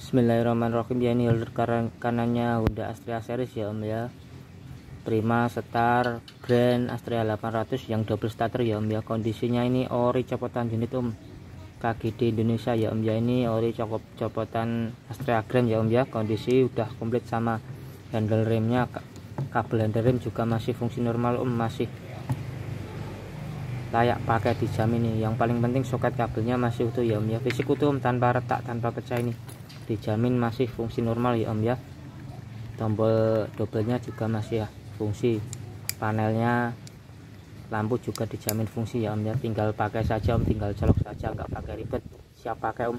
Bismillahirrahmanirrahim ya ini holder kanan kanannya Honda Astrea series ya Om ya Prima Star Grand Astrea 800 yang double starter ya Om ya kondisinya ini ori copotan unit Om di Indonesia ya Om ya ini ori cukup copotan Astrea Grand ya Om ya kondisi udah komplit sama handle remnya kabel handle rem juga masih fungsi normal Om masih layak pakai dijamin nih yang paling penting soket kabelnya masih utuh ya om ya fisik utuh om tanpa retak tanpa pecah ini dijamin masih fungsi normal ya om ya tombol dobelnya juga masih ya fungsi panelnya lampu juga dijamin fungsi ya om ya tinggal pakai saja om tinggal colok saja nggak pakai ribet siap pakai om